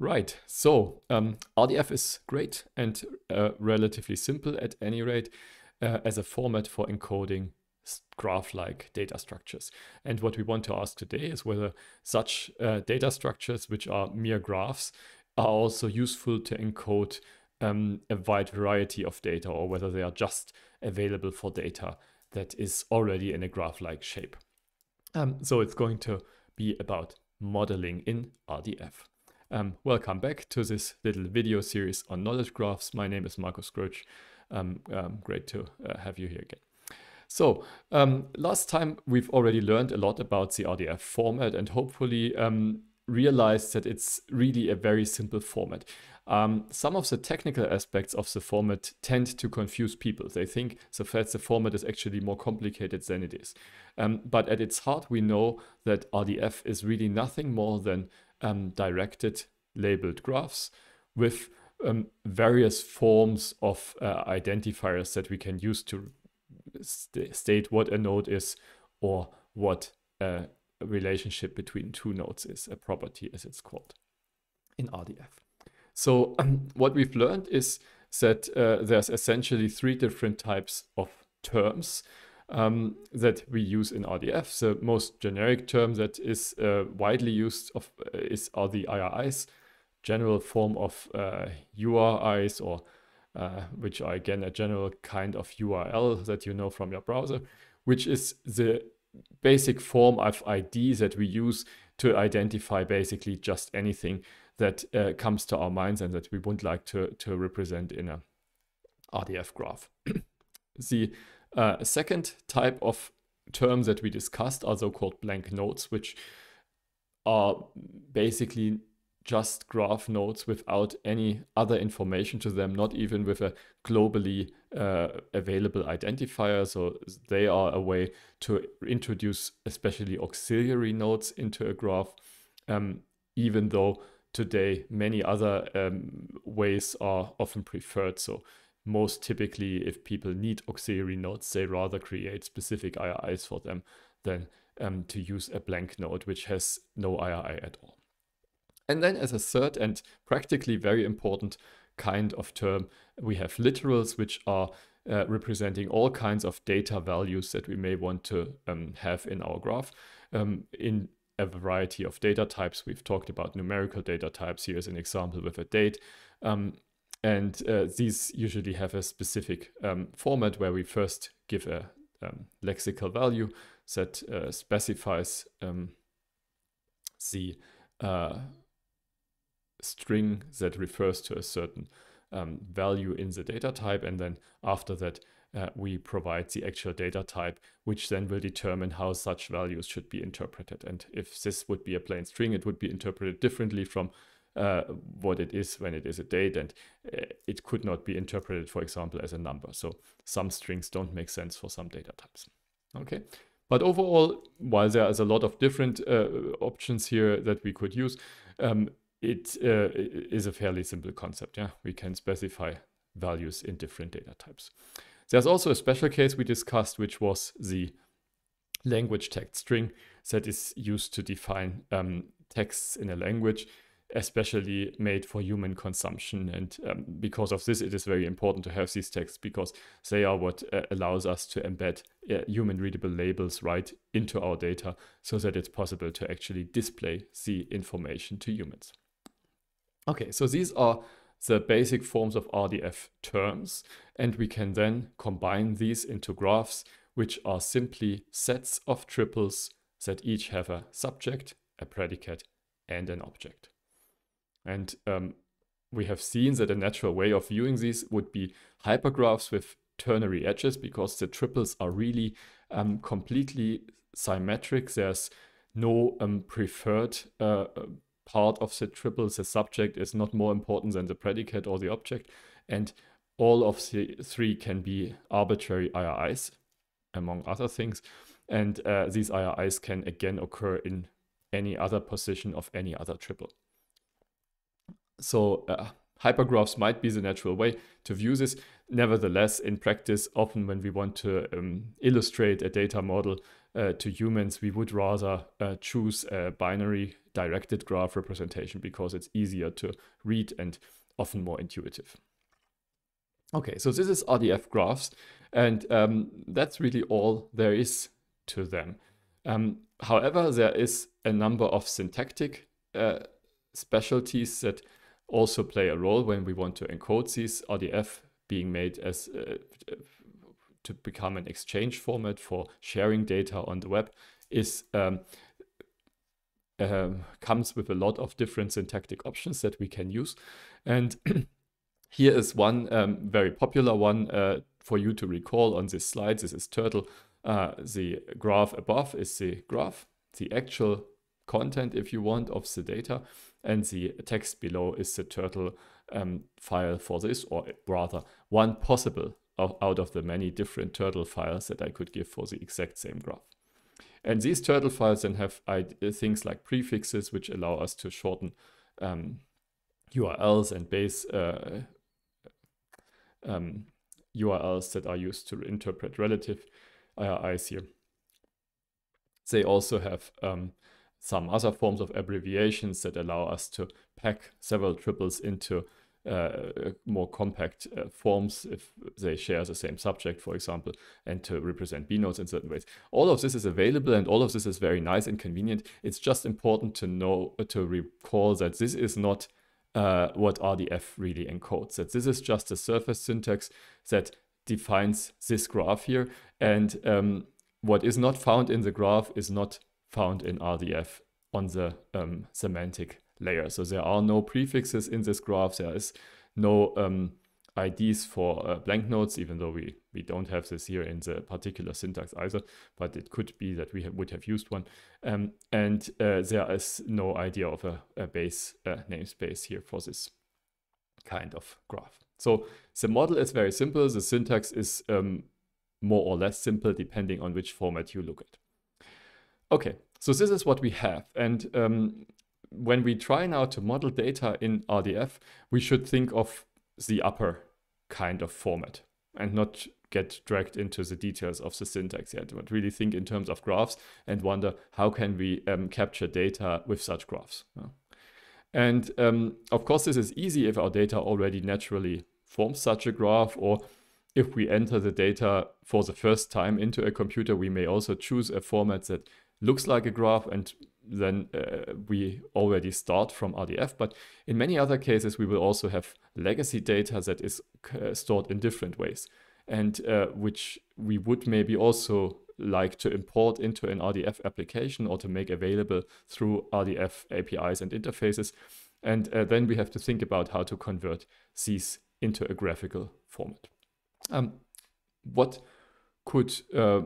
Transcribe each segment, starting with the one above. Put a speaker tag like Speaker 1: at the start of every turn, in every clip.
Speaker 1: Right, so um, RDF is great and uh, relatively simple at any rate uh, as a format for encoding graph-like data structures. And what we want to ask today is whether such uh, data structures, which are mere graphs, are also useful to encode um, a wide variety of data or whether they are just available for data that is already in a graph-like shape. Um, so it's going to be about modeling in RDF. Um, welcome back to this little video series on knowledge graphs. My name is Marcus Grutsch. Um, um, great to uh, have you here again. So um, last time we've already learned a lot about the RDF format and hopefully um, realized that it's really a very simple format. Um, some of the technical aspects of the format tend to confuse people. They think the, fact the format is actually more complicated than it is. Um, but at its heart, we know that RDF is really nothing more than um, directed labeled graphs with um, various forms of uh, identifiers that we can use to st state what a node is or what a relationship between two nodes is, a property as it's called in RDF. So um, what we've learned is that uh, there's essentially three different types of terms um, that we use in RDF. The most generic term that is uh, widely used of, uh, is are the IRIs, general form of uh, URIs or uh, which are again a general kind of URL that you know from your browser, which is the basic form of ID that we use to identify basically just anything that uh, comes to our minds and that we would like to, to represent in a RDF graph. the uh, a second type of term that we discussed are so-called blank nodes, which are basically just graph nodes without any other information to them, not even with a globally uh, available identifier. So they are a way to introduce especially auxiliary nodes into a graph, um, even though today many other um, ways are often preferred. So most typically if people need auxiliary nodes, they rather create specific IRIs for them than um, to use a blank node which has no IRI at all. And then as a third and practically very important kind of term, we have literals which are uh, representing all kinds of data values that we may want to um, have in our graph. Um, in a variety of data types. We've talked about numerical data types. Here's an example with a date. Um, and uh, these usually have a specific um, format where we first give a um, lexical value that uh, specifies um, the uh, string that refers to a certain um, value in the data type. And then after that, uh, we provide the actual data type, which then will determine how such values should be interpreted. And if this would be a plain string, it would be interpreted differently from uh, what it is when it is a date, and uh, it could not be interpreted, for example, as a number. So some strings don't make sense for some data types. Okay. But overall, while there is a lot of different uh, options here that we could use, um, it uh, is a fairly simple concept. Yeah, we can specify values in different data types. There's also a special case we discussed, which was the language text string that is used to define um, texts in a language especially made for human consumption. And um, because of this, it is very important to have these texts because they are what uh, allows us to embed uh, human readable labels right into our data so that it's possible to actually display the information to humans. Okay, so these are the basic forms of RDF terms, and we can then combine these into graphs, which are simply sets of triples that each have a subject, a predicate, and an object. And um, we have seen that a natural way of viewing these would be hypergraphs with ternary edges because the triples are really um, completely symmetric. There's no um, preferred uh, uh part of the triple. The subject is not more important than the predicate or the object. And all of the three can be arbitrary IRIs, among other things. And uh, these IRIs can again occur in any other position of any other triple. So uh, hypergraphs might be the natural way to view this. Nevertheless, in practice, often when we want to um, illustrate a data model uh, to humans, we would rather uh, choose a binary directed graph representation because it's easier to read and often more intuitive. Okay, so this is RDF graphs, and um, that's really all there is to them. Um, however, there is a number of syntactic uh, specialties that also play a role when we want to encode these RDF being made as uh, to become an exchange format for sharing data on the web is um, um comes with a lot of different syntactic options that we can use. And here is one um, very popular one uh, for you to recall on this slide. This is turtle. Uh, the graph above is the graph, the actual content, if you want, of the data and the text below is the turtle um, file for this, or rather one possible out of the many different turtle files that I could give for the exact same graph. And these turtle files then have things like prefixes, which allow us to shorten um, URLs and base uh, um, URLs that are used to interpret relative IRIs uh, here. They also have um, some other forms of abbreviations that allow us to pack several triples into uh, uh, more compact uh, forms if they share the same subject, for example, and to represent B nodes in certain ways. All of this is available and all of this is very nice and convenient. It's just important to know, to recall that this is not uh, what RDF really encodes, that this is just a surface syntax that defines this graph here. And um, what is not found in the graph is not found in RDF on the um, semantic layer. So there are no prefixes in this graph. There is no um, IDs for uh, blank nodes, even though we, we don't have this here in the particular syntax either, but it could be that we ha would have used one. Um, and uh, there is no idea of a, a base uh, namespace here for this kind of graph. So the model is very simple. The syntax is um, more or less simple depending on which format you look at. Okay, so this is what we have. And um, when we try now to model data in RDF, we should think of the upper kind of format and not get dragged into the details of the syntax yet, but really think in terms of graphs and wonder how can we um, capture data with such graphs. And um, of course, this is easy if our data already naturally forms such a graph or if we enter the data for the first time into a computer, we may also choose a format that looks like a graph and then uh, we already start from RDF. But in many other cases, we will also have legacy data that is uh, stored in different ways and uh, which we would maybe also like to import into an RDF application or to make available through RDF APIs and interfaces. And uh, then we have to think about how to convert these into a graphical format. Um, what could uh,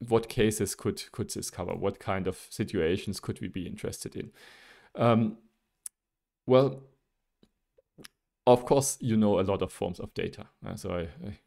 Speaker 1: what cases could could this cover? What kind of situations could we be interested in? Um, well, of course, you know a lot of forms of data. Uh, so I, I,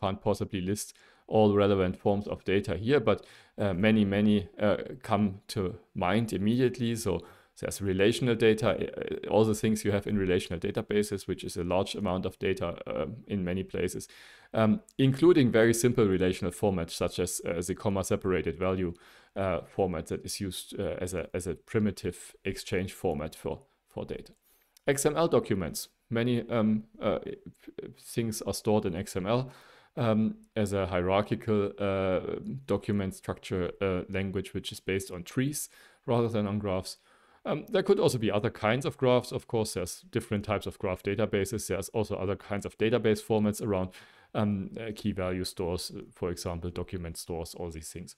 Speaker 1: can't possibly list all relevant forms of data here, but uh, many, many uh, come to mind immediately. So there's relational data, uh, all the things you have in relational databases, which is a large amount of data um, in many places um, including very simple relational formats such as uh, the comma separated value uh, format that is used uh, as, a, as a primitive exchange format for, for data. XML documents. Many um, uh, things are stored in XML um, as a hierarchical uh, document structure uh, language, which is based on trees rather than on graphs. Um, there could also be other kinds of graphs. Of course, there's different types of graph databases. There's also other kinds of database formats around um, uh, key value stores, uh, for example, document stores, all these things.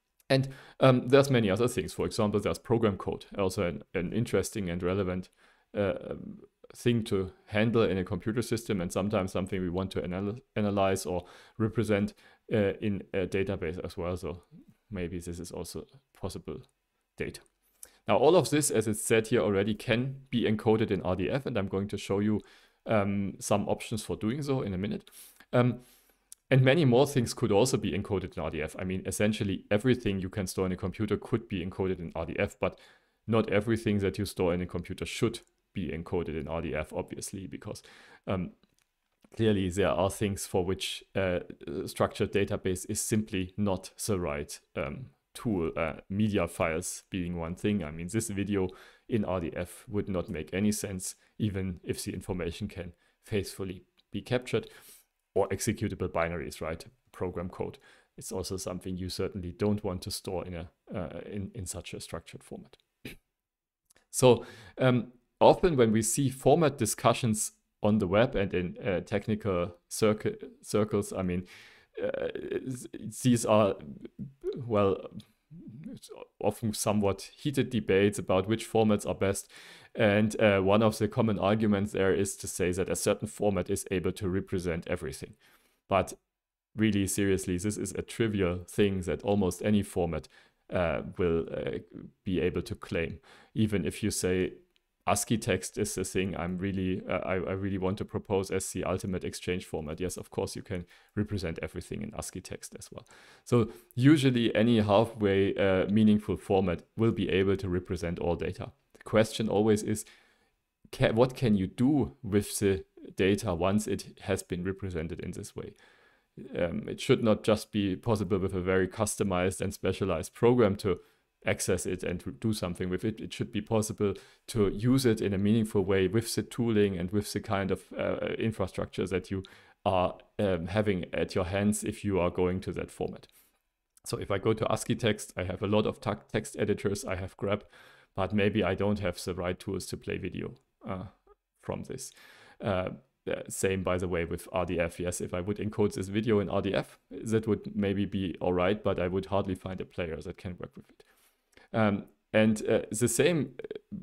Speaker 1: and um, there's many other things. For example, there's program code, also an, an interesting and relevant uh, um, thing to handle in a computer system and sometimes something we want to anal analyze or represent uh, in a database as well. So maybe this is also possible data. Now all of this, as it's said here already, can be encoded in RDF and I'm going to show you um, some options for doing so in a minute. Um, and many more things could also be encoded in RDF. I mean, essentially everything you can store in a computer could be encoded in RDF, but not everything that you store in a computer should be encoded in RDF, obviously, because um, clearly there are things for which a uh, structured database is simply not the right um, tool. Uh, media files being one thing. I mean, this video in RDF would not make any sense even if the information can faithfully be captured or executable binaries, right? Program code. It's also something you certainly don't want to store in a uh, in, in such a structured format. so um, often when we see format discussions on the web and in uh, technical circle circles, I mean, uh, these are well often somewhat heated debates about which formats are best and uh, one of the common arguments there is to say that a certain format is able to represent everything. But really seriously, this is a trivial thing that almost any format uh, will uh, be able to claim. Even if you say ASCII text is the thing I'm really uh, I, I, really want to propose as the ultimate exchange format. Yes, of course you can represent everything in ASCII text as well. So usually any halfway uh, meaningful format will be able to represent all data question always is can, what can you do with the data once it has been represented in this way? Um, it should not just be possible with a very customized and specialized program to access it and do something with it. It should be possible to use it in a meaningful way with the tooling and with the kind of uh, infrastructure that you are um, having at your hands if you are going to that format. So if I go to ASCII text, I have a lot of text editors. I have Grab but maybe I don't have the right tools to play video uh, from this. Uh, same, by the way, with RDF. Yes, if I would encode this video in RDF, that would maybe be all right, but I would hardly find a player that can work with it. Um, and uh, the same uh,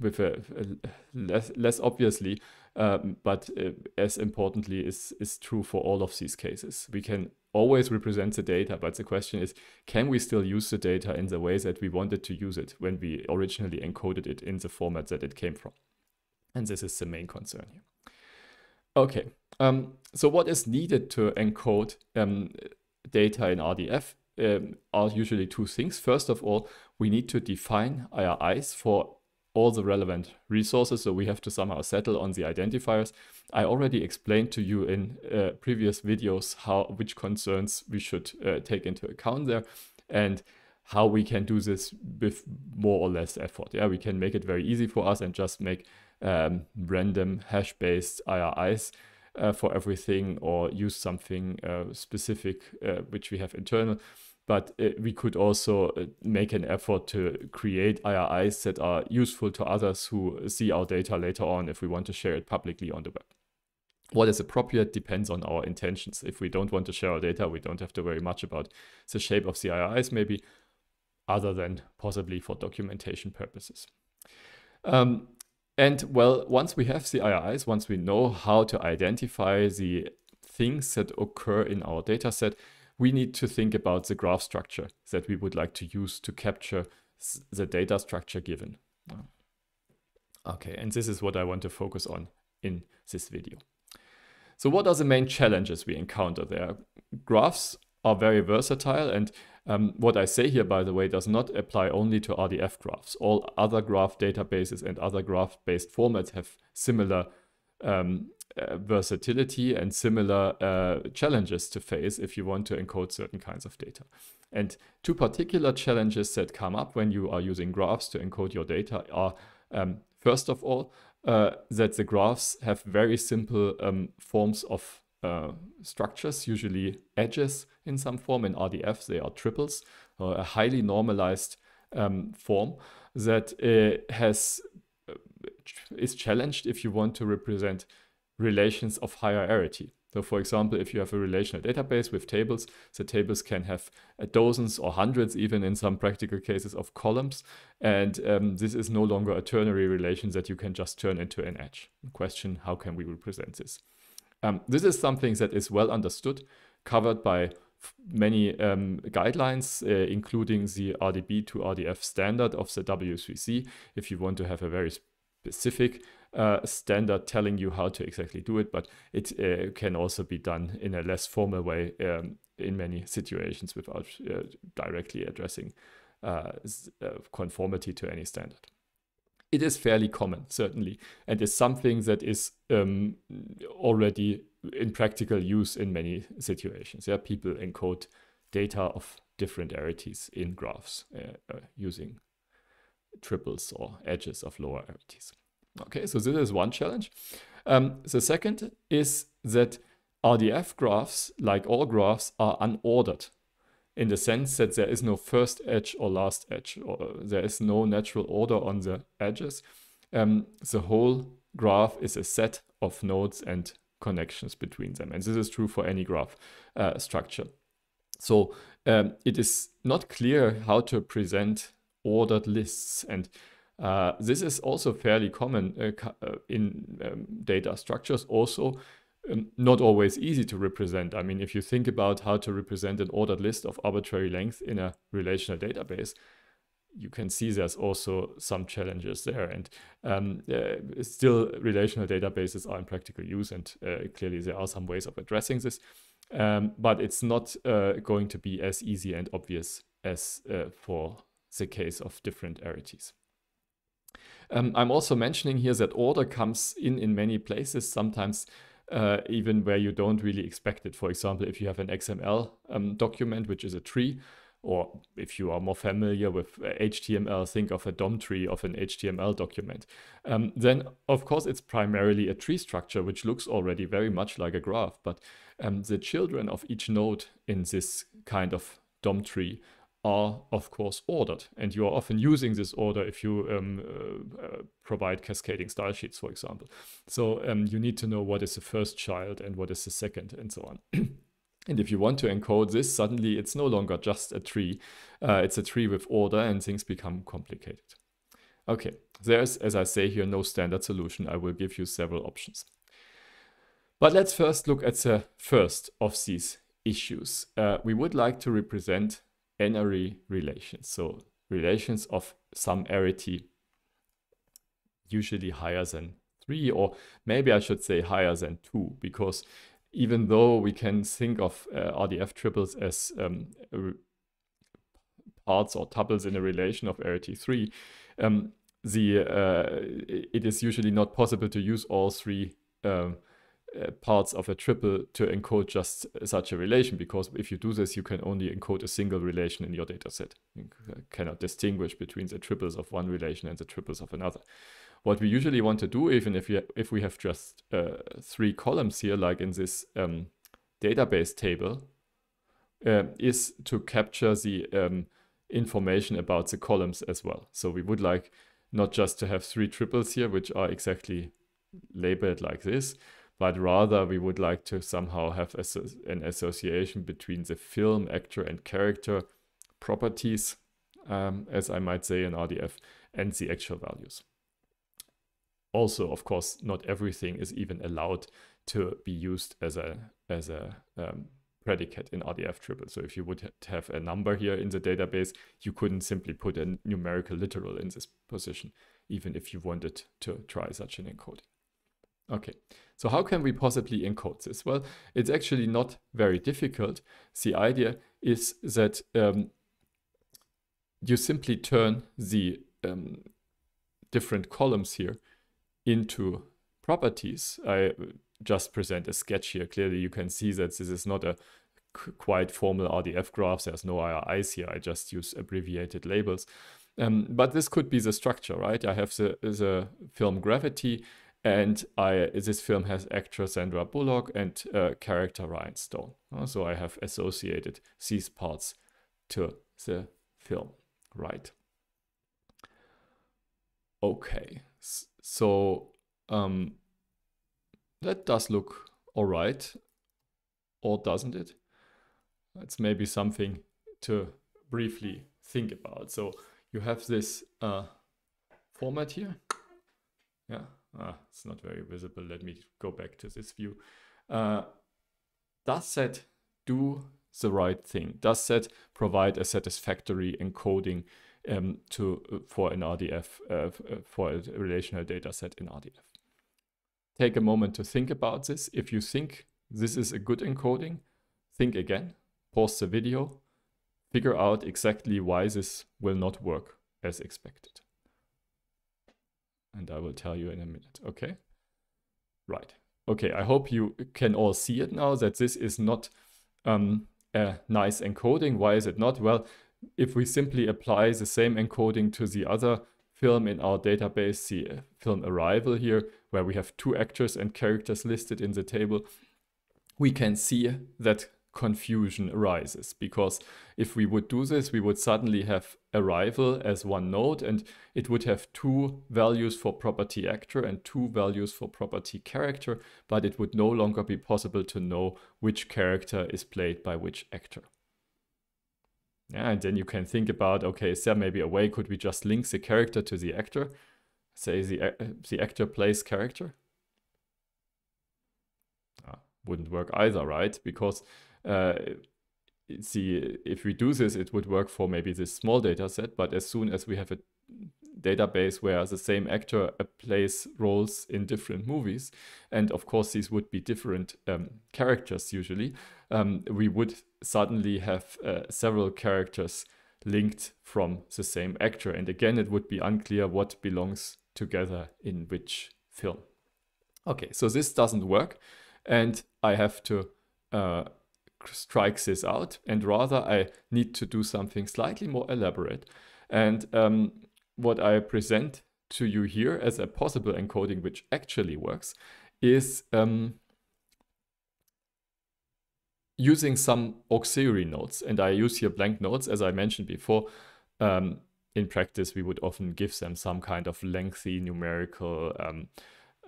Speaker 1: with a, uh, a less, less obviously, um, but uh, as importantly is, is true for all of these cases. We can always represents the data. But the question is, can we still use the data in the way that we wanted to use it when we originally encoded it in the format that it came from? And this is the main concern here. Okay, um, so what is needed to encode um, data in RDF um, are usually two things. First of all, we need to define IRIs for all the relevant resources. So we have to somehow settle on the identifiers. I already explained to you in uh, previous videos how which concerns we should uh, take into account there and how we can do this with more or less effort. Yeah, we can make it very easy for us and just make um, random hash-based IRIs uh, for everything or use something uh, specific uh, which we have internal but uh, we could also uh, make an effort to create IRIs that are useful to others who see our data later on if we want to share it publicly on the web. What is appropriate depends on our intentions. If we don't want to share our data, we don't have to worry much about the shape of the IRIs maybe, other than possibly for documentation purposes. Um, and well, once we have the IRIs, once we know how to identify the things that occur in our data set, we need to think about the graph structure that we would like to use to capture the data structure given. Okay, and this is what I want to focus on in this video. So what are the main challenges we encounter there? Graphs are very versatile and um, what I say here, by the way, does not apply only to RDF graphs. All other graph databases and other graph-based formats have similar um, uh, versatility and similar uh, challenges to face if you want to encode certain kinds of data. And two particular challenges that come up when you are using graphs to encode your data are, um, first of all, uh, that the graphs have very simple um, forms of uh, structures, usually edges in some form. In RDF, they are triples, a highly normalized um, form that uh, has is challenged if you want to represent relations of hierarchy. So for example, if you have a relational database with tables, the tables can have uh, dozens or hundreds, even in some practical cases, of columns. And um, this is no longer a ternary relation that you can just turn into an edge. Question, how can we represent this? Um, this is something that is well understood, covered by many um, guidelines, uh, including the RDB to RDF standard of the W3C. If you want to have a very specific uh, standard telling you how to exactly do it, but it uh, can also be done in a less formal way um, in many situations without uh, directly addressing uh, uh, conformity to any standard. It is fairly common, certainly, and is something that is um, already in practical use in many situations. Yeah, people encode data of different arities in graphs uh, using triples or edges of lower empties. Okay, so this is one challenge. Um, the second is that RDF graphs, like all graphs, are unordered in the sense that there is no first edge or last edge, or there is no natural order on the edges. Um, the whole graph is a set of nodes and connections between them. And this is true for any graph uh, structure. So um, it is not clear how to present ordered lists. And uh, this is also fairly common uh, uh, in um, data structures also. Um, not always easy to represent. I mean, if you think about how to represent an ordered list of arbitrary length in a relational database, you can see there's also some challenges there. And um, uh, still, relational databases are in practical use, and uh, clearly there are some ways of addressing this. Um, but it's not uh, going to be as easy and obvious as uh, for the case of different arities. Um, I'm also mentioning here that order comes in in many places, sometimes uh, even where you don't really expect it. For example, if you have an XML um, document, which is a tree, or if you are more familiar with HTML, uh, think of a DOM tree of an HTML document. Um, then, of course, it's primarily a tree structure, which looks already very much like a graph, but um, the children of each node in this kind of DOM tree are of course ordered and you are often using this order if you um, uh, uh, provide cascading style sheets for example so um, you need to know what is the first child and what is the second and so on And if you want to encode this, suddenly it's no longer just a tree. Uh, it's a tree with order and things become complicated. Okay, there's, as I say here, no standard solution. I will give you several options. But let's first look at the first of these issues. Uh, we would like to represent enery relations. So relations of some arity, usually higher than three, or maybe I should say higher than two, because even though we can think of uh, RDF triples as um, parts or tuples in a relation of arity 3 um, the uh, it is usually not possible to use all three um, uh, parts of a triple to encode just such a relation because if you do this you can only encode a single relation in your data set you cannot distinguish between the triples of one relation and the triples of another what we usually want to do even if you if we have just uh, three columns here like in this um, database table uh, is to capture the um, information about the columns as well so we would like not just to have three triples here which are exactly labeled like this but rather we would like to somehow have an association between the film, actor, and character properties, um, as I might say in RDF, and the actual values. Also, of course, not everything is even allowed to be used as a as a um, predicate in RDF triple. So if you would have a number here in the database, you couldn't simply put a numerical literal in this position, even if you wanted to try such an encoding. Okay, so how can we possibly encode this? Well, it's actually not very difficult. The idea is that um, you simply turn the um, different columns here into properties. I just present a sketch here. Clearly, you can see that this is not a quite formal RDF graph. There's no IRIs here. I just use abbreviated labels. Um, but this could be the structure, right? I have the, the film gravity and I, this film has actress Sandra Bullock and uh, character Ryan Stone. Uh, so I have associated these parts to the film, right? Okay, so um, that does look all right, or doesn't it? It's maybe something to briefly think about. So you have this uh, format here. Yeah, uh, it's not very visible. Let me go back to this view. Uh, does that do the right thing? Does that provide a satisfactory encoding um, to uh, for an RDF uh, uh, for a relational data set in RDF? Take a moment to think about this. If you think this is a good encoding, think again, pause the video, figure out exactly why this will not work as expected and I will tell you in a minute, okay? Right. Okay, I hope you can all see it now that this is not um, a nice encoding. Why is it not? Well, if we simply apply the same encoding to the other film in our database, the uh, film arrival here, where we have two actors and characters listed in the table, we can see that confusion arises because if we would do this, we would suddenly have arrival as one node and it would have two values for property actor and two values for property character, but it would no longer be possible to know which character is played by which actor. Yeah, and then you can think about, okay, is there maybe a way, could we just link the character to the actor? Say the, uh, the actor plays character? Ah, wouldn't work either, right? Because uh, see if we do this, it would work for maybe this small data set, but as soon as we have a database where the same actor plays roles in different movies, and of course these would be different um, characters usually, um, we would suddenly have uh, several characters linked from the same actor. And again, it would be unclear what belongs together in which film. Okay, so this doesn't work, and I have to uh, strikes this out and rather I need to do something slightly more elaborate. And um, what I present to you here as a possible encoding which actually works is um, using some auxiliary nodes. And I use here blank nodes, as I mentioned before. Um, in practice, we would often give them some kind of lengthy numerical um,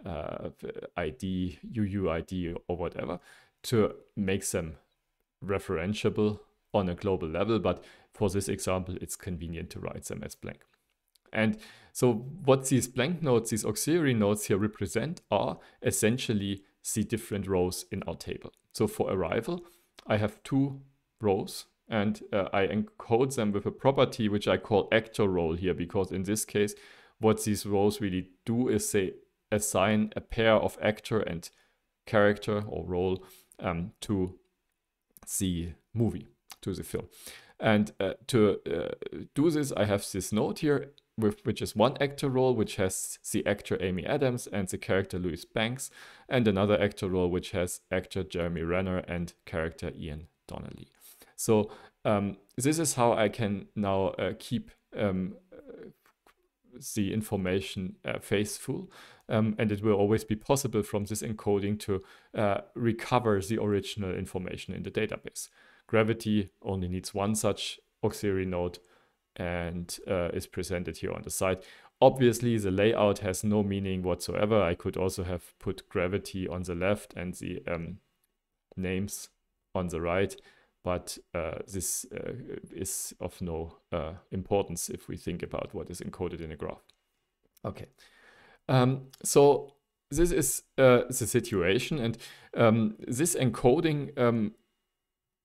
Speaker 1: uh, ID, UUID or whatever to make them referentiable on a global level, but for this example, it's convenient to write them as blank. And so what these blank nodes, these auxiliary nodes here represent are essentially the different rows in our table. So for arrival, I have two rows and uh, I encode them with a property which I call actor role here because in this case, what these rows really do is they assign a pair of actor and character or role um, to the movie, to the film. And uh, to uh, do this, I have this note here, with, which is one actor role, which has the actor Amy Adams and the character Louis Banks, and another actor role, which has actor Jeremy Renner and character Ian Donnelly. So um, this is how I can now uh, keep um, uh, the information uh, faithful um, and it will always be possible from this encoding to uh, recover the original information in the database. Gravity only needs one such auxiliary node and uh, is presented here on the side. Obviously, the layout has no meaning whatsoever. I could also have put gravity on the left and the um, names on the right, but uh, this uh, is of no uh, importance if we think about what is encoded in a graph. Okay. Um, so this is uh, the situation and um, this encoding um,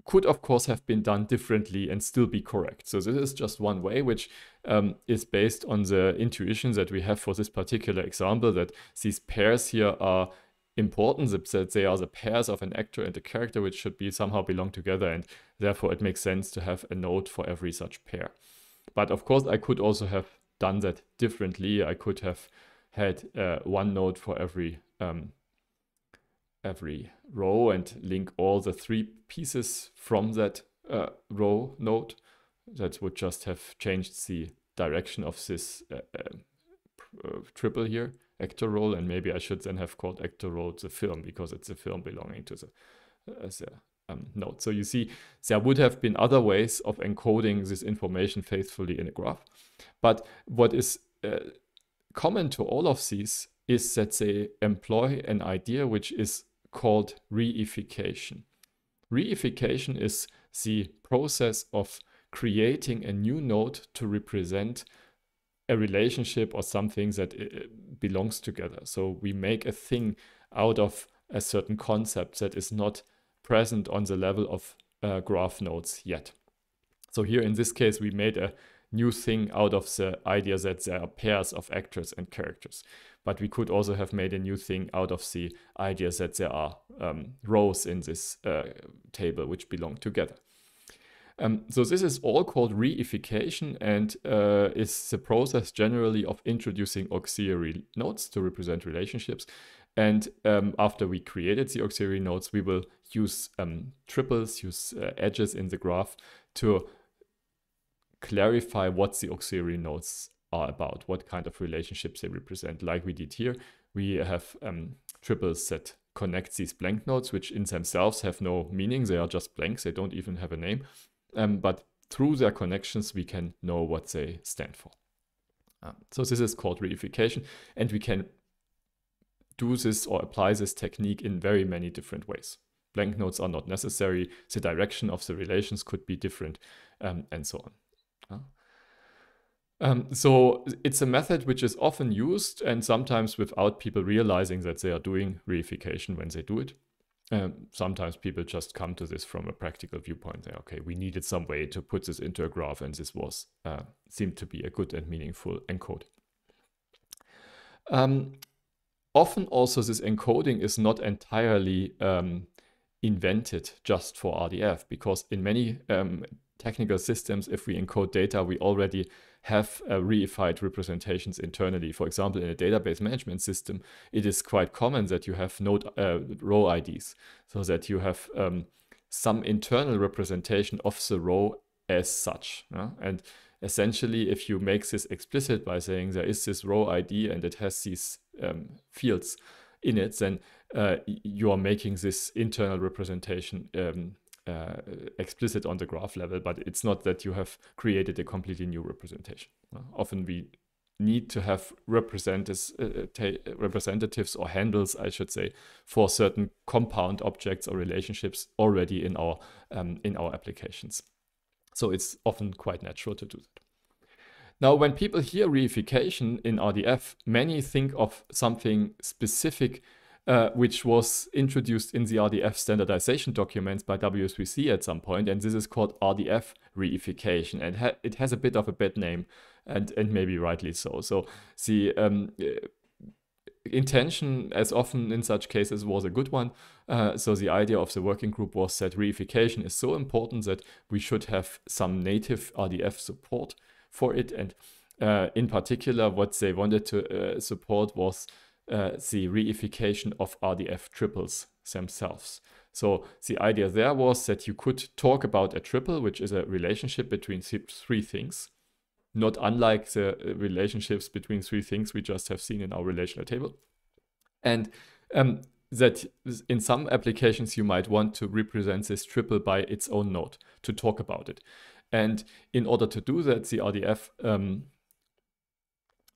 Speaker 1: could of course have been done differently and still be correct. So this is just one way which um, is based on the intuition that we have for this particular example that these pairs here are important, that they are the pairs of an actor and a character which should be somehow belong together and therefore it makes sense to have a node for every such pair. But of course I could also have done that differently. I could have had uh, one node for every um, every row and link all the three pieces from that uh, row node, that would just have changed the direction of this uh, uh, uh triple here, actor role, and maybe I should then have called actor role the film because it's a film belonging to the, uh, the um, node. So you see, there would have been other ways of encoding this information faithfully in a graph. But what is uh, common to all of these is that they employ an idea which is called reification. Reification is the process of creating a new node to represent a relationship or something that uh, belongs together. So we make a thing out of a certain concept that is not present on the level of uh, graph nodes yet. So here in this case, we made a new thing out of the idea that there are pairs of actors and characters. But we could also have made a new thing out of the idea that there are um, rows in this uh, table which belong together. Um, so this is all called reification and uh, is the process generally of introducing auxiliary nodes to represent relationships. And um, after we created the auxiliary nodes, we will use um, triples, use uh, edges in the graph to clarify what the auxiliary nodes are about, what kind of relationships they represent. Like we did here, we have um, triples that connect these blank nodes, which in themselves have no meaning. They are just blanks. They don't even have a name. Um, but through their connections, we can know what they stand for. Um, so this is called reification, and we can do this or apply this technique in very many different ways. Blank nodes are not necessary. The direction of the relations could be different, um, and so on. Um, so it's a method which is often used and sometimes without people realizing that they are doing reification when they do it. Um, sometimes people just come to this from a practical viewpoint. They, okay, we needed some way to put this into a graph, and this was uh, seemed to be a good and meaningful encode. Um, often, also this encoding is not entirely um, invented just for RDF because in many um, technical systems, if we encode data, we already have uh, reified representations internally. For example, in a database management system, it is quite common that you have node uh, row IDs, so that you have um, some internal representation of the row as such. Yeah? And essentially, if you make this explicit by saying there is this row ID and it has these um, fields in it, then uh, you are making this internal representation um, uh, explicit on the graph level, but it's not that you have created a completely new representation. Uh, often we need to have uh, representatives or handles, I should say, for certain compound objects or relationships already in our um, in our applications. So it's often quite natural to do that. Now, when people hear reification in RDF, many think of something specific uh, which was introduced in the RDF standardization documents by W3C at some point, and this is called RDF reification, and ha it has a bit of a bad name, and and maybe rightly so. So the um, uh, intention, as often in such cases, was a good one. Uh, so the idea of the working group was that reification is so important that we should have some native RDF support for it, and uh, in particular, what they wanted to uh, support was uh, the reification of RDF triples themselves. So the idea there was that you could talk about a triple, which is a relationship between three things, not unlike the uh, relationships between three things we just have seen in our relational table. And um, that in some applications you might want to represent this triple by its own node to talk about it. And in order to do that, the RDF um,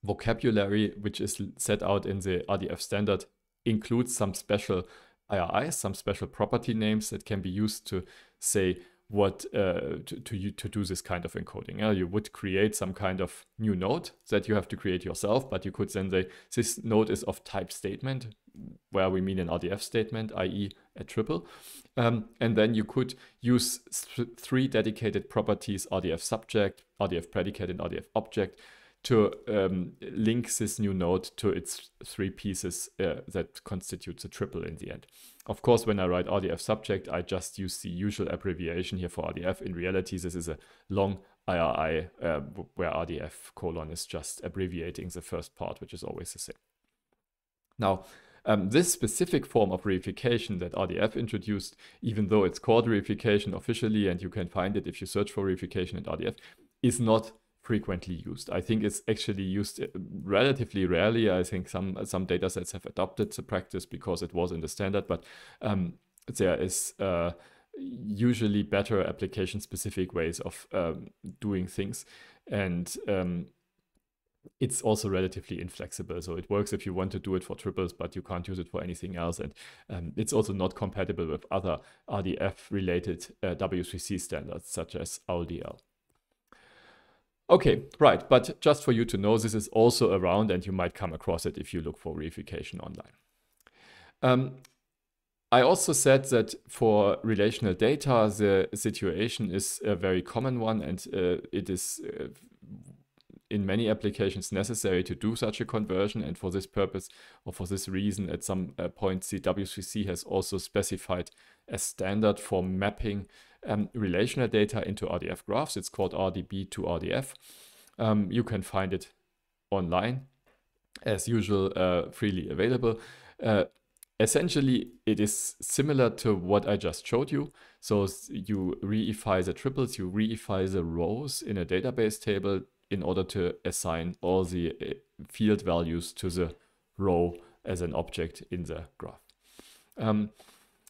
Speaker 1: vocabulary, which is set out in the RDF standard, includes some special IRIs, some special property names that can be used to say what uh, to, to, to do this kind of encoding. Uh, you would create some kind of new node that you have to create yourself, but you could then say this node is of type statement, where we mean an RDF statement, i.e. a triple. Um, and then you could use th three dedicated properties, RDF subject, RDF predicate, and RDF object to um, link this new node to its three pieces uh, that constitutes a triple in the end. Of course, when I write RDF subject, I just use the usual abbreviation here for RDF. In reality, this is a long IRI uh, where RDF colon is just abbreviating the first part, which is always the same. Now, um, this specific form of reification that RDF introduced, even though it's called reification officially, and you can find it if you search for reification in RDF, is not frequently used. I think it's actually used uh, relatively rarely. I think some some data sets have adopted the practice because it was in the standard, but um, there is uh, usually better application specific ways of um, doing things. And um, it's also relatively inflexible. So it works if you want to do it for triples, but you can't use it for anything else. And um, it's also not compatible with other RDF related uh, W3C standards such as LDL. Okay, right. But just for you to know, this is also around and you might come across it if you look for reification online. Um, I also said that for relational data, the situation is a very common one and uh, it is uh, in many applications necessary to do such a conversion. And for this purpose or for this reason, at some uh, point, CWCC has also specified a standard for mapping um, relational data into RDF graphs. It's called RDB to RDF. Um, you can find it online, as usual, uh, freely available. Uh, essentially, it is similar to what I just showed you. So you reify the triples, you reify the rows in a database table in order to assign all the uh, field values to the row as an object in the graph. Um,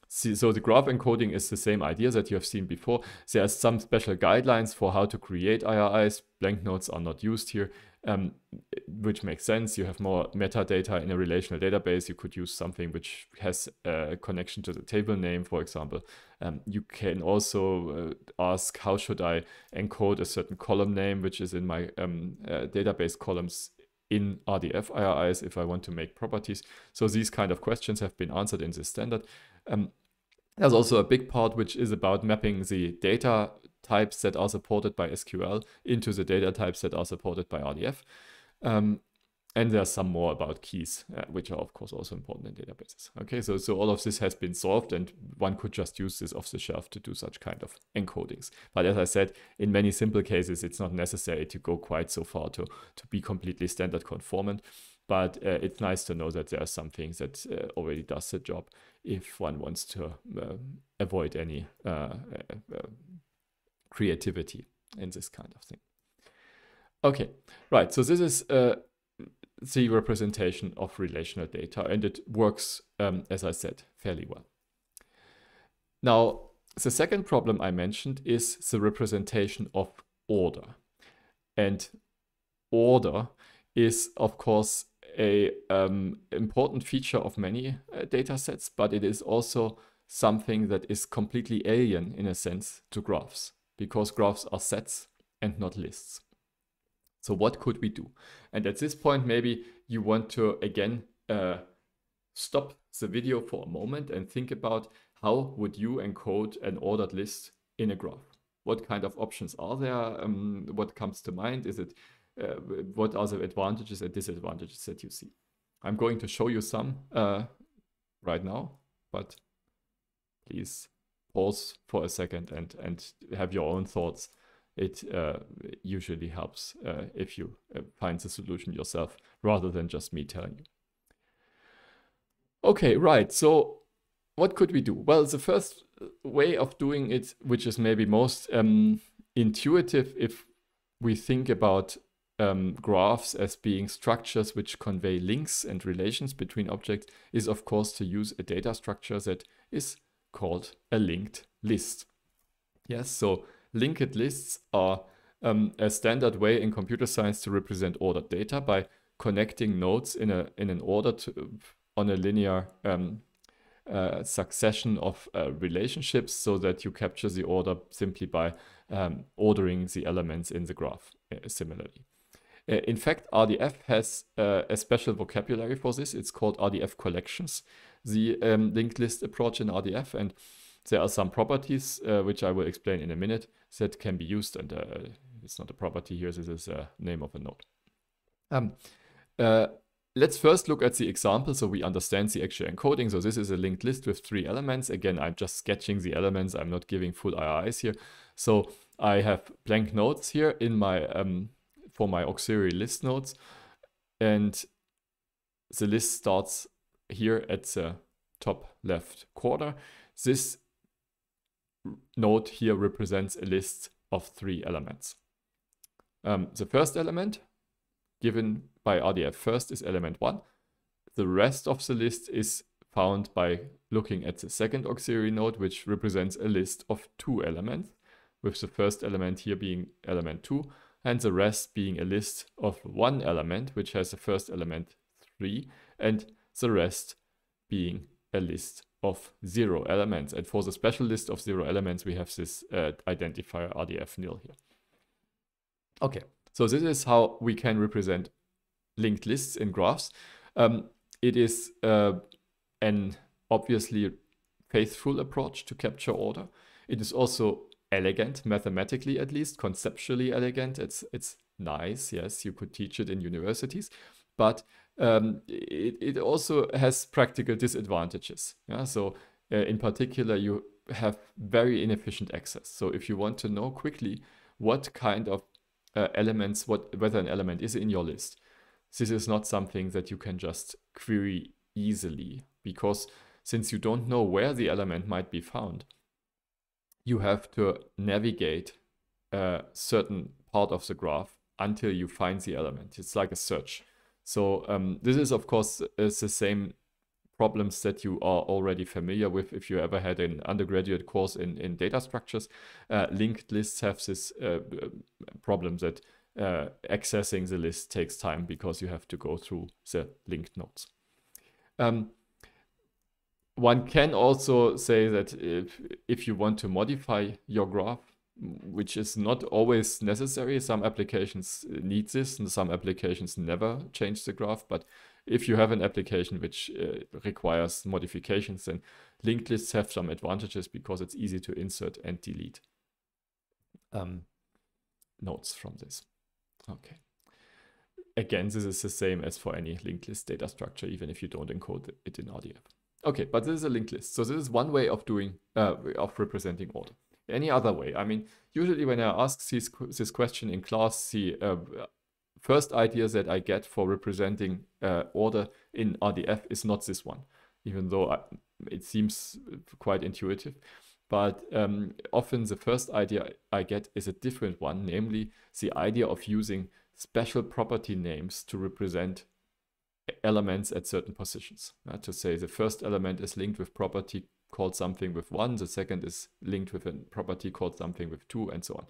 Speaker 1: See, so the graph encoding is the same idea that you have seen before. There are some special guidelines for how to create IRIs. Blank nodes are not used here, um, which makes sense. You have more metadata in a relational database. You could use something which has a connection to the table name, for example. Um, you can also uh, ask, how should I encode a certain column name, which is in my um, uh, database columns in RDF IRIs if I want to make properties. So these kind of questions have been answered in this standard. Um, there's also a big part which is about mapping the data types that are supported by SQL into the data types that are supported by RDF. Um, and there's some more about keys, uh, which are of course also important in databases. Okay, so, so all of this has been solved and one could just use this off the shelf to do such kind of encodings. But as I said, in many simple cases, it's not necessary to go quite so far to, to be completely standard conformant. But uh, it's nice to know that there are some things that uh, already does the job if one wants to uh, avoid any uh, uh, creativity in this kind of thing. Okay, right. So this is the representation of relational data and it works, um, as I said, fairly well. Now, the second problem I mentioned is the representation of order. And order is, of course, a um, important feature of many uh, sets, but it is also something that is completely alien in a sense to graphs because graphs are sets and not lists. So what could we do? And at this point, maybe you want to again uh, stop the video for a moment and think about how would you encode an ordered list in a graph? What kind of options are there? Um, what comes to mind? Is it uh, what are the advantages and disadvantages that you see. I'm going to show you some uh, right now, but please pause for a second and, and have your own thoughts. It uh, usually helps uh, if you uh, find the solution yourself rather than just me telling you. Okay, right. So what could we do? Well, the first way of doing it, which is maybe most um, intuitive if we think about um, graphs as being structures which convey links and relations between objects is of course to use a data structure that is called a linked list. Yes, so linked lists are um, a standard way in computer science to represent ordered data by connecting nodes in, a, in an order to, on a linear um, uh, succession of uh, relationships so that you capture the order simply by um, ordering the elements in the graph uh, similarly. Uh, in fact, RDF has uh, a special vocabulary for this. It's called RDF collections, the um, linked list approach in RDF. And there are some properties, uh, which I will explain in a minute, that can be used. And uh, it's not a property here, this is a uh, name of a node. Um, uh, let's first look at the example so we understand the actual encoding. So this is a linked list with three elements. Again, I'm just sketching the elements. I'm not giving full IRIs here. So I have blank nodes here in my um, for my auxiliary list nodes. And the list starts here at the top left corner. This node here represents a list of three elements. Um, the first element given by RDF first is element one. The rest of the list is found by looking at the second auxiliary node, which represents a list of two elements, with the first element here being element two and the rest being a list of one element, which has the first element 3, and the rest being a list of zero elements. And for the special list of zero elements, we have this uh, identifier RDF nil here. Okay, so this is how we can represent linked lists in graphs. Um, it is uh, an obviously faithful approach to capture order. It is also elegant, mathematically at least, conceptually elegant. It's it's nice. Yes, you could teach it in universities, but um, it it also has practical disadvantages. Yeah, so uh, in particular, you have very inefficient access. So if you want to know quickly what kind of uh, elements, what whether an element is in your list, this is not something that you can just query easily because since you don't know where the element might be found, you have to navigate a certain part of the graph until you find the element. It's like a search. So um, this is, of course, is the same problems that you are already familiar with if you ever had an undergraduate course in, in data structures. Uh, linked lists have this uh, problem that uh, accessing the list takes time because you have to go through the linked nodes. Um, one can also say that if, if you want to modify your graph, which is not always necessary, some applications need this and some applications never change the graph. But if you have an application which uh, requires modifications, then linked lists have some advantages because it's easy to insert and delete um, nodes from this. Okay. Again, this is the same as for any linked list data structure, even if you don't encode it in RDF. Okay, but this is a linked list. So this is one way of doing, uh, of representing order. Any other way? I mean, usually when I ask this, this question in class, the uh, first idea that I get for representing uh, order in RDF is not this one, even though I, it seems quite intuitive. But um, often the first idea I get is a different one, namely the idea of using special property names to represent elements at certain positions. Uh, to say the first element is linked with property called something with one, the second is linked with a property called something with two, and so on.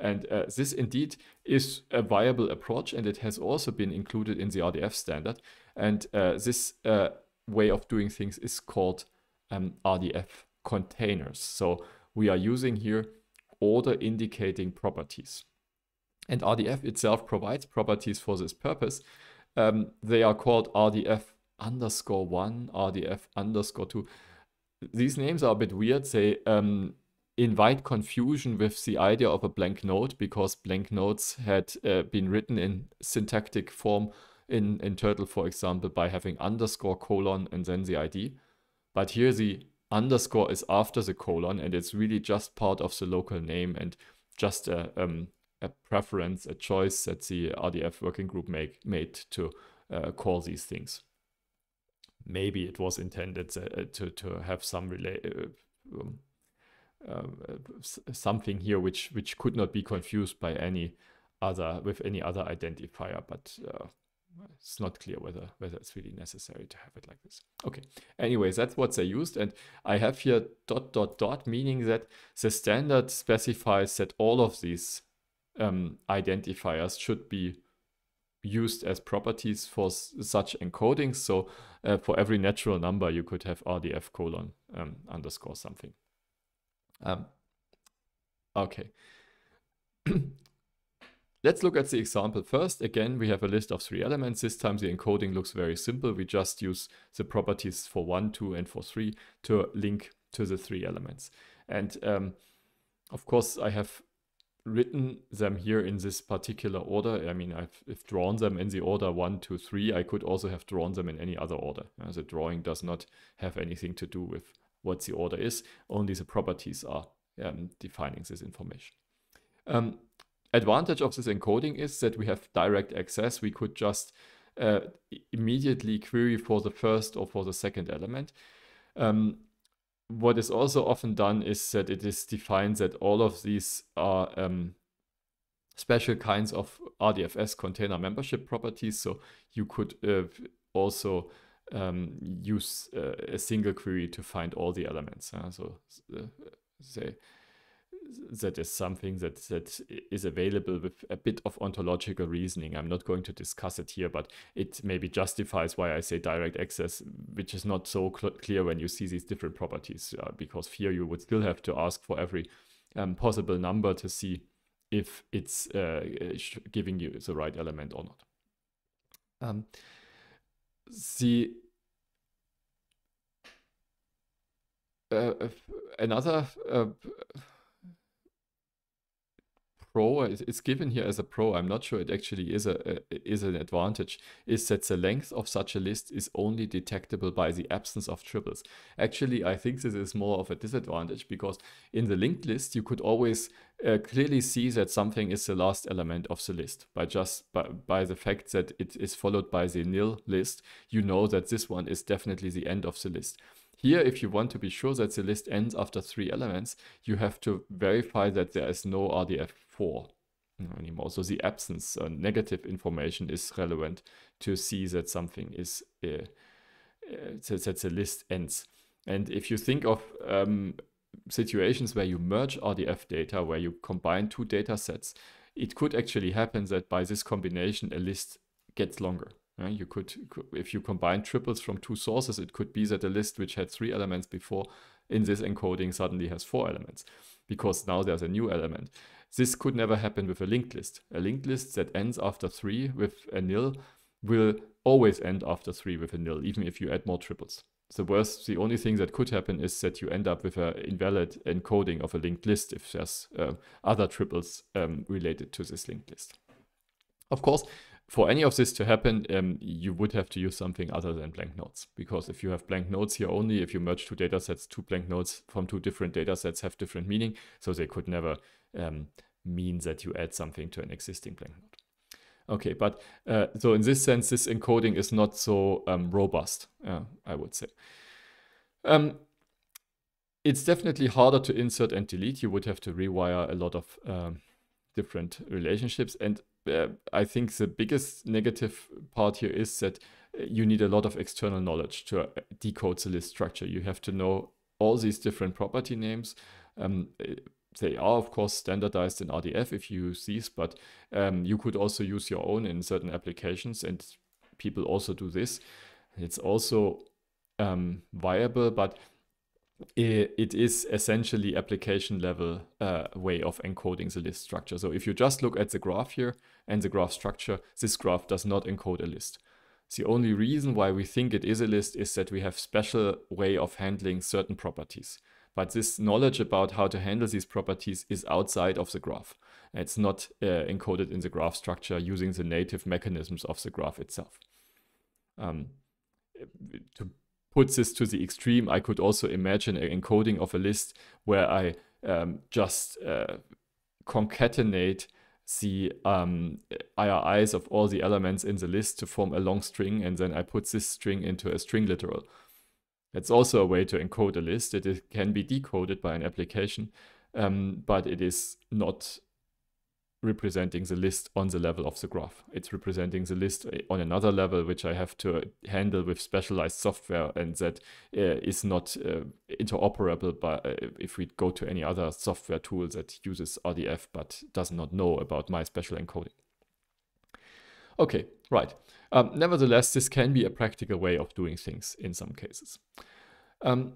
Speaker 1: And uh, this indeed is a viable approach, and it has also been included in the RDF standard. And uh, this uh, way of doing things is called um, RDF containers. So we are using here order indicating properties. And RDF itself provides properties for this purpose, um, they are called RDF underscore one, RDF underscore two. These names are a bit weird. They um, invite confusion with the idea of a blank node because blank nodes had uh, been written in syntactic form in, in Turtle, for example, by having underscore colon and then the ID. But here the underscore is after the colon and it's really just part of the local name and just a, uh, um, a preference, a choice that the RDF working group make, made to uh, call these things. Maybe it was intended uh, to, to have some uh, um, uh, something here which which could not be confused by any other with any other identifier, but uh, it's not clear whether whether it's really necessary to have it like this. Okay. Anyways, that's what they used, and I have here dot dot dot, meaning that the standard specifies that all of these um, identifiers should be used as properties for such encodings. So uh, for every natural number, you could have RDF colon um, underscore something. Um, okay. Let's look at the example first. Again, we have a list of three elements. This time the encoding looks very simple. We just use the properties for 1, 2, and for 3 to link to the three elements. And um, of course, I have written them here in this particular order. I mean, I've, I've, drawn them in the order one, two, three. I could also have drawn them in any other order. Uh, the drawing does not have anything to do with what the order is. Only the properties are um, defining this information. Um, advantage of this encoding is that we have direct access. We could just uh, immediately query for the first or for the second element. Um, what is also often done is that it is defined that all of these are um, special kinds of RDFS container membership properties. So you could uh, also um, use uh, a single query to find all the elements. So uh, say that is something that that is available with a bit of ontological reasoning. I'm not going to discuss it here, but it maybe justifies why I say direct access, which is not so cl clear when you see these different properties, uh, because here you would still have to ask for every um, possible number to see if it's uh, giving you the right element or not. Um, the uh, another uh, pro it's given here as a pro i'm not sure it actually is a, a is an advantage is that the length of such a list is only detectable by the absence of triples actually i think this is more of a disadvantage because in the linked list you could always uh, clearly see that something is the last element of the list by just by, by the fact that it is followed by the nil list you know that this one is definitely the end of the list here, if you want to be sure that the list ends after three elements, you have to verify that there is no RDF 4 anymore. So the absence, uh, negative information is relevant to see that something is, uh, uh, that, the list ends. And if you think of um, situations where you merge RDF data, where you combine two data sets, it could actually happen that by this combination, a list gets longer. you could, if you combine triples from two sources, it could be that a list which had three elements before in this encoding suddenly has four elements because now there's a new element. This could never happen with a linked list. A linked list that ends after 3 with a nil will always end after 3 with a nil, even if you add more triples. The worst, the only thing that could happen is that you end up with an invalid encoding of a linked list if there's uh, other triples um, related to this linked list. Of course, for any of this to happen, um, you would have to use something other than blank nodes. Because if you have blank nodes here only, if you merge two datasets, two blank nodes from two different datasets have different meaning. So they could never um, mean that you add something to an existing blank node. Okay, but uh, so in this sense, this encoding is not so um, robust, uh, I would say. Um, it's definitely harder to insert and delete. You would have to rewire a lot of um, different relationships. And uh, I think the biggest negative part here is that uh, you need a lot of external knowledge to uh, decode the list structure. You have to know all these different property names. Um, uh, they are, of course, standardized in RDF if you use these, but um, you could also use your own in certain applications, and people also do this. It's also um, viable, but it, it is essentially application level uh, way of encoding the list structure. So if you just look at the graph here and the graph structure, this graph does not encode a list. The only reason why we think it is a list is that we have special way of handling certain properties. But this knowledge about how to handle these properties is outside of the graph. It's not uh, encoded in the graph structure using the native mechanisms of the graph itself. Um, to Put this to the extreme, I could also imagine an encoding of a list where I um, just uh, concatenate the um, IRIs of all the elements in the list to form a long string, and then I put this string into a string literal. That's also a way to encode a list. It is, can be decoded by an application, um, but it is not representing the list on the level of the graph. It's representing the list eh, on another level, which I have to uh, handle with specialized software and that uh, is not uh, interoperable by, uh, if we go to any other software tool that uses RDF but does not know about my special encoding. Okay, right. Um, nevertheless, this can be a practical way of doing things in some cases. Um,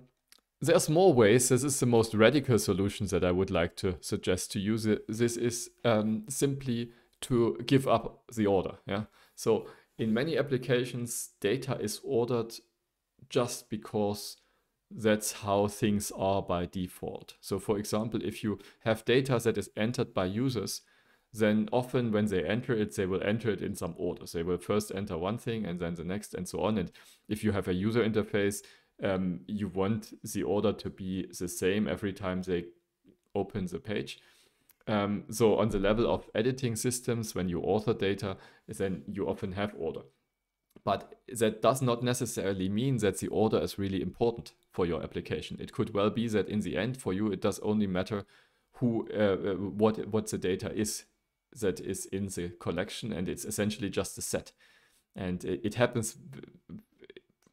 Speaker 1: there are small ways. This is the most radical solution that I would like to suggest to you. This is um, simply to give up the order. Yeah. So in many applications, data is ordered just because that's how things are by default. So for example, if you have data that is entered by users, then often when they enter it, they will enter it in some order. They will first enter one thing and then the next and so on. And if you have a user interface, um, you want the order to be the same every time they open the page. Um, so on the level of editing systems, when you author data, then you often have order. But that does not necessarily mean that the order is really important for your application. It could well be that in the end, for you, it does only matter who, uh, uh what, what the data is that is in the collection, and it's essentially just a set. And it happens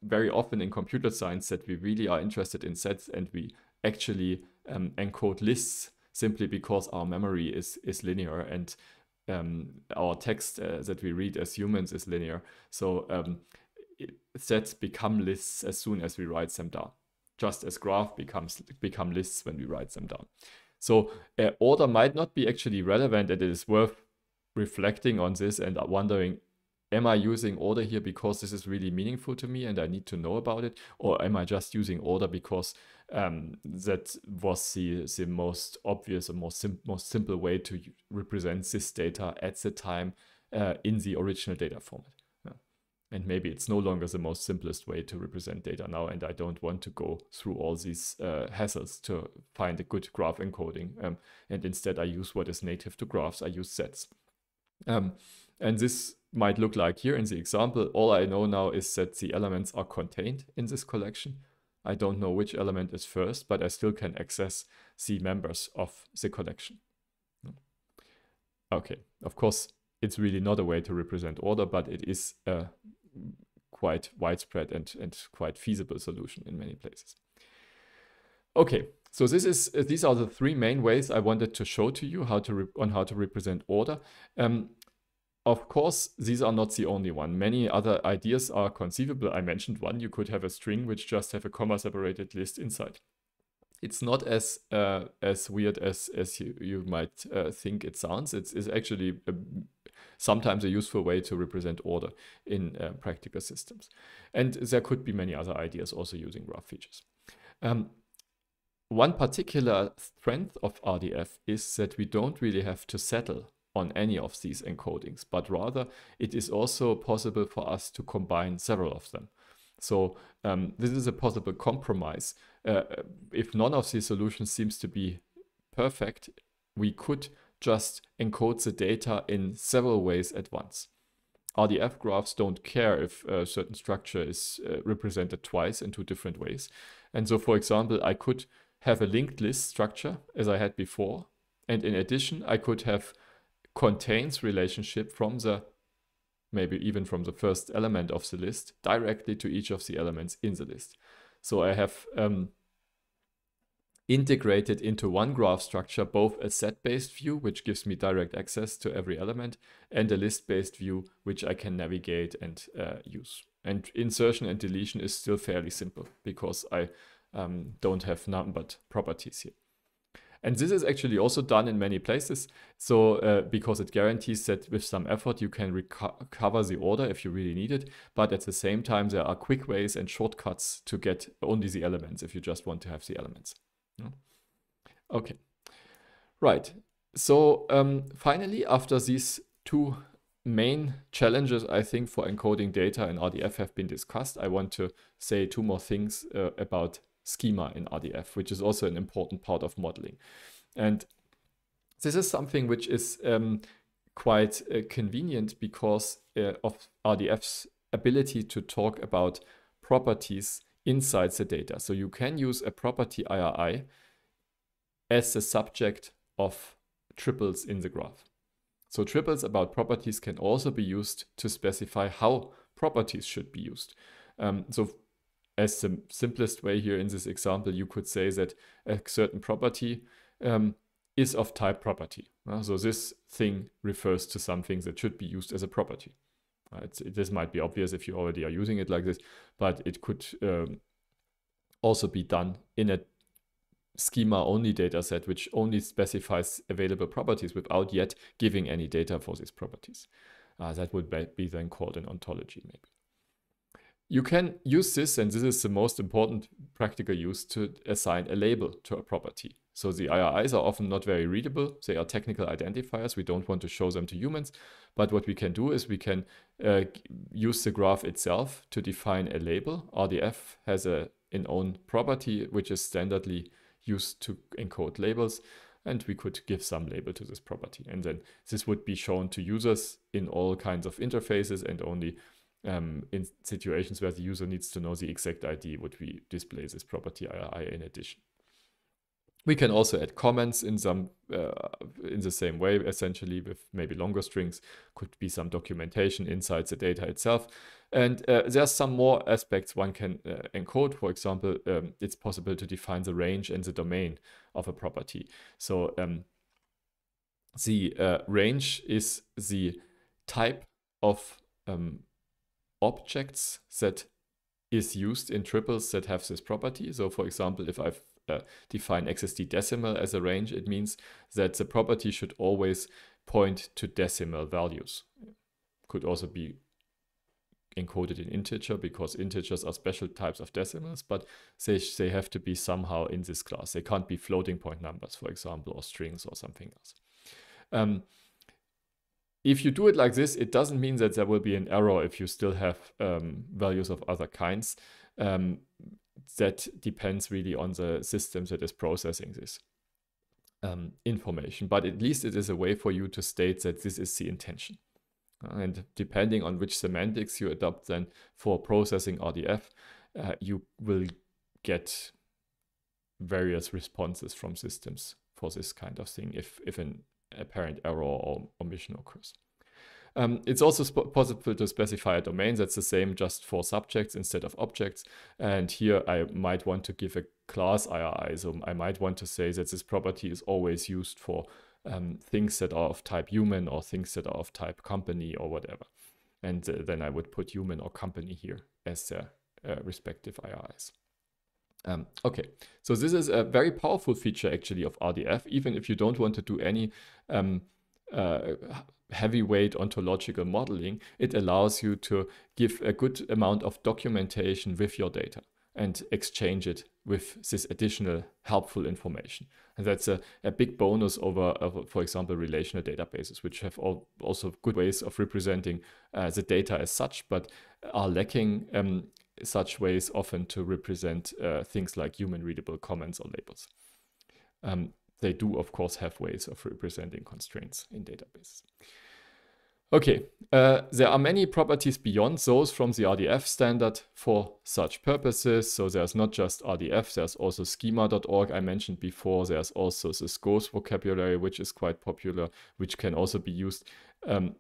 Speaker 1: very often in computer science that we really are interested in sets and we actually um, encode lists simply because our memory is is linear and um, our text uh, that we read as humans is linear. So um, it, sets become lists as soon as we write them down, just as graph becomes become lists when we write them down. So uh, order might not be actually relevant, and it is worth reflecting on this and wondering am I using order here because this is really meaningful to me and I need to know about it? Or am I just using order because um, that was the, the most obvious and most, sim most simple way to represent this data at the time uh, in the original data format? And maybe it's no longer the most simplest way to represent data now, and I don't want to go through all these uh, hassles to find a good graph encoding. Um, and instead, I use what is native to graphs, I use sets. Um, and this might look like here in the example. All I know now is that the elements are contained in this collection. I don't know which element is first, but I still can access the members of the collection. Okay, of course, it's really not a way to represent order, but it is a quite widespread and, and quite feasible solution in many places. Okay, so this is uh, these are the three main ways I wanted to show to you how to on how to represent order. Um, of course, these are not the only one. Many other ideas are conceivable. I mentioned one. You could have a string which just have a comma separated list inside. It's not as uh, as weird as as you, you might uh, think it sounds. It's, it's actually a, sometimes a useful way to represent order in uh, practical systems. And there could be many other ideas also using graph features. Um, one particular strength of RDF is that we don't really have to settle on any of these encodings, but rather it is also possible for us to combine several of them. So um, this is a possible compromise. Uh, if none of these solutions seems to be perfect, we could just encode the data in several ways at once. RDF graphs don't care if a certain structure is uh, represented twice in two different ways. And so, for example, I could have a linked list structure as I had before. And in addition, I could have contains relationship from the, maybe even from the first element of the list directly to each of the elements in the list. So I have um, integrated into one graph structure both a set-based view, which gives me direct access to every element, and a list-based view, which I can navigate and uh, use. And insertion and deletion is still fairly simple because I um, don't have numbered properties here. And this is actually also done in many places. So uh, because it guarantees that with some effort, you can recover the order if you really need it. But at the same time, there are quick ways and shortcuts to get only the elements if you just want to have the elements. Okay, right. So um, finally, after these two main challenges, I think, for encoding data in RDF have been discussed, I want to say two more things uh, about schema in RDF, which is also an important part of modeling. And this is something which is um, quite uh, convenient because uh, of RDF's ability to talk about properties inside the data. So you can use a property IRI as the subject of triples in the graph. So triples about properties can also be used to specify how properties should be used. Um, so as the simplest way here in this example, you could say that a certain property um, is of type property. Uh, so this thing refers to something that should be used as a property. Uh, it, this might be obvious if you already are using it like this, but it could um, also be done in a schema-only dataset, which only specifies available properties without yet giving any data for these properties. Uh, that would be then called an ontology maybe. You can use this, and this is the most important practical use to assign a label to a property. So the IRIs are often not very readable. They are technical identifiers. We don't want to show them to humans. But what we can do is we can uh, use the graph itself to define a label. RDF has a an own property, which is standardly used to encode labels. And we could give some label to this property. And then this would be shown to users in all kinds of interfaces and only um, in situations where the user needs to know the exact ID, would we display this property in addition. We can also add comments in some uh, in the same way, essentially with maybe longer strings, could be some documentation inside the data itself. And uh, there's some more aspects one can uh, encode. For example, um, it's possible to define the range and the domain of a property. So um, the uh, range is the type of um, objects that is used in triples that have this property. So for example, if I uh, define XSD decimal as a range, it means that the property should always point to decimal values. Could also be encoded in integer because integers are special types of decimals, but they, they have to be somehow in this class. They can't be floating point numbers, for example, or strings or something else. Um, if you do it like this, it doesn't mean that there will be an error if you still have um, values of other kinds. Um, that depends really on the system that is processing this um, information. But at least it is a way for you to state that this is the intention. Uh, and depending on which semantics you adopt then for processing RDF, uh, you will get various responses from systems for this kind of thing if, if an apparent error or omission occurs. Um, it's also possible to specify a domain that's the same just for subjects instead of objects. And here I might want to give a class IRI. So I might want to say that this property is always used for um, things that are of type human or things that are of type company or whatever. And uh, then I would put human or company here as their uh, respective IRIs. Um, okay, so this is a very powerful feature actually of RDF, even if you don't want to do any um, uh, heavyweight ontological modeling, it allows you to give a good amount of documentation with your data and exchange it with this additional helpful information. And that's a, a big bonus over, for example, relational databases, which have all, also good ways of representing uh, the data as such, but are lacking um, such ways often to represent uh, things like human readable comments or labels. Um, they do, of course, have ways of representing constraints in databases. Okay, uh, there are many properties beyond those from the RDF standard for such purposes. So there's not just RDF, there's also schema.org I mentioned before. There's also the scores vocabulary, which is quite popular, which can also be used um,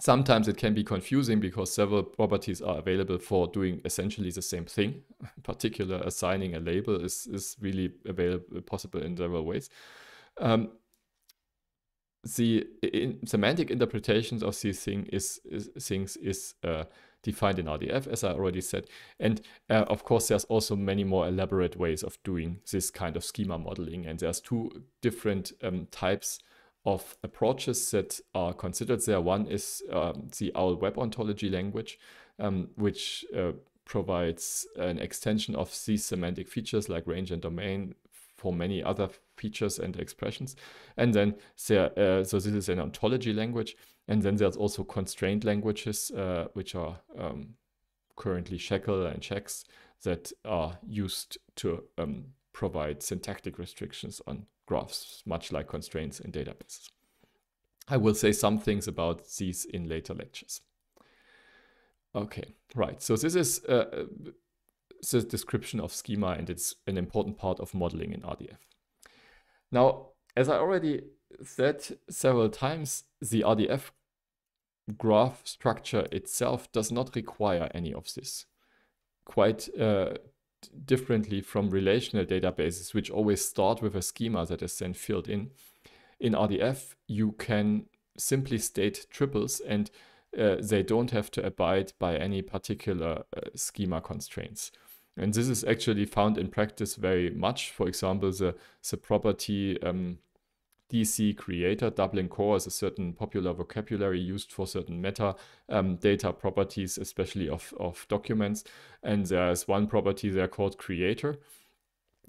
Speaker 1: Sometimes it can be confusing because several properties are available for doing essentially the same thing. In particular, assigning a label is, is really available possible in several ways. Um, the in, semantic interpretations of these thing is, is things is uh, defined in RDF, as I already said. And uh, of course, there's also many more elaborate ways of doing this kind of schema modeling. And there's two different um, types of approaches that are considered there. One is um, the OWL Web Ontology language, um, which uh, provides an extension of these semantic features like range and domain for many other features and expressions. And then there, uh, so this is an ontology language. And then there's also constrained languages, uh, which are um, currently Shackle and Checks that are used to um, provide syntactic restrictions on graphs, much like constraints in databases. I will say some things about these in later lectures. Okay, right. So this is uh, uh, the description of schema and it's an important part of modeling in RDF. Now, as I already said several times, the RDF graph structure itself does not require any of this. Quite uh, differently from relational databases, which always start with a schema that is then filled in. In RDF, you can simply state triples and uh, they don't have to abide by any particular uh, schema constraints. And this is actually found in practice very much. For example, the, the property um, DC creator. Dublin core is a certain popular vocabulary used for certain meta um, data properties, especially of, of documents. And there's one property there called creator.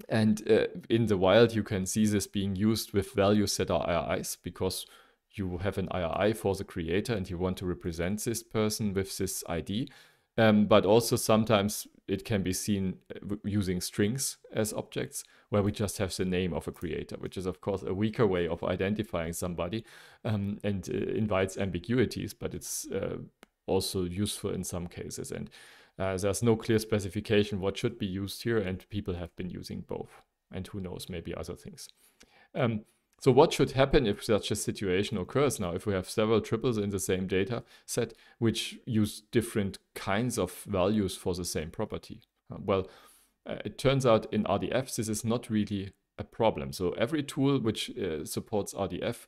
Speaker 1: And uh, in the wild, you can see this being used with values that are IRIs because you have an IRI for the creator and you want to represent this person with this ID. Um, but also sometimes it can be seen uh, using strings as objects, where we just have the name of a creator, which is, of course, a weaker way of identifying somebody um, and uh, invites ambiguities, but it's uh, also useful in some cases. And uh, there's no clear specification what should be used here, and people have been using both. And who knows, maybe other things. Um, so what should happen if such a situation occurs now? If we have several triples in the same data set, which use different kinds of values for the same property? Uh, well, uh, it turns out in RDF this is not really a problem. So every tool which uh, supports RDF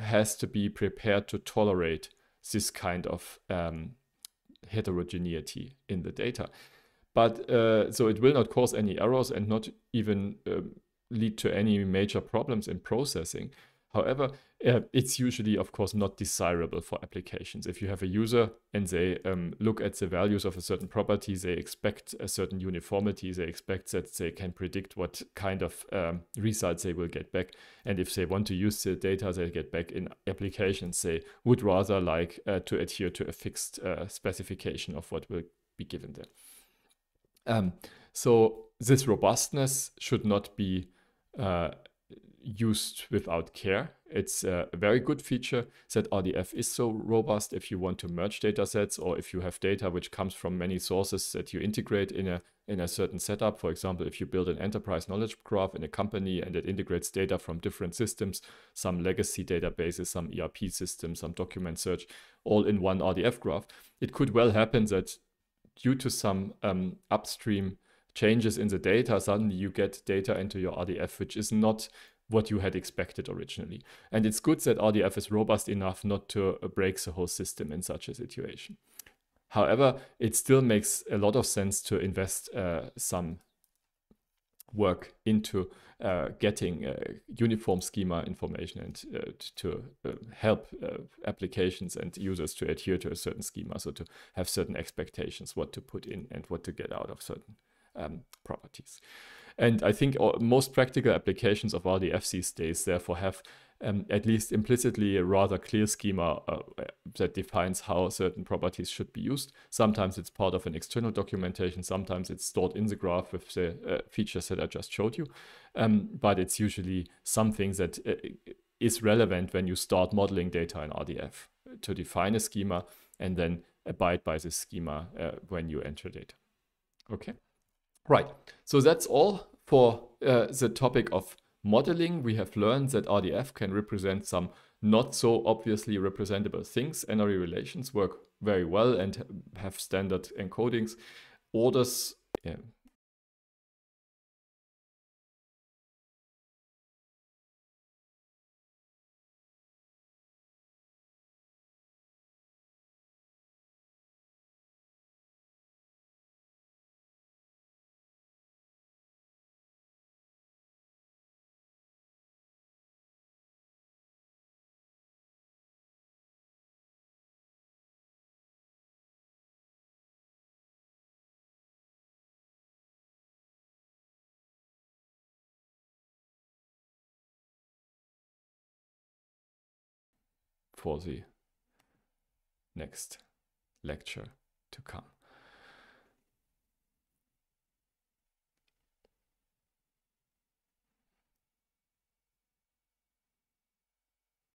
Speaker 1: has to be prepared to tolerate this kind of um, heterogeneity in the data. But uh, so it will not cause any errors and not even um, lead to any major problems in processing. However, uh, it's usually, of course, not desirable for applications. If you have a user and they um, look at the values of a certain property, they expect a certain uniformity, they expect that they can predict what kind of um, results they will get back. And if they want to use the data they get back in applications, they would rather like uh, to adhere to a fixed uh, specification of what will be given there. Um, so this robustness should not be uh, used without care. It's a very good feature that RDF is so robust if you want to merge data sets or if you have data which comes from many sources that you integrate in a in a certain setup. For example, if you build an enterprise knowledge graph in a company and it integrates data from different systems, some legacy databases, some ERP systems, some document search, all in one RDF graph, it could well happen that due to some um, upstream changes in the data, suddenly you get data into your RDF, which is not what you had expected originally. And it's good that RDF is robust enough not to uh, break the whole system in such a situation. However, it still makes a lot of sense to invest uh, some work into uh, getting uh, uniform schema information and uh, to uh, help applications and users to adhere to a certain schema. So to have certain expectations, what to put in and what to get out of certain um, properties. And I think uh, most practical applications of RDF these days therefore have um, at least implicitly a rather clear schema uh, that defines how certain properties should be used. Sometimes it's part of an external documentation, sometimes it's stored in the graph with the uh, features that I just showed you, um, but it's usually something that uh, is relevant when you start modeling data in RDF to define a schema and then abide by this schema uh, when you enter data. Okay. Right, so that's all for uh, the topic of modeling. We have learned that RDF can represent some not so obviously representable things. NRE relations work very well and have standard encodings. Orders yeah, for the next lecture to come.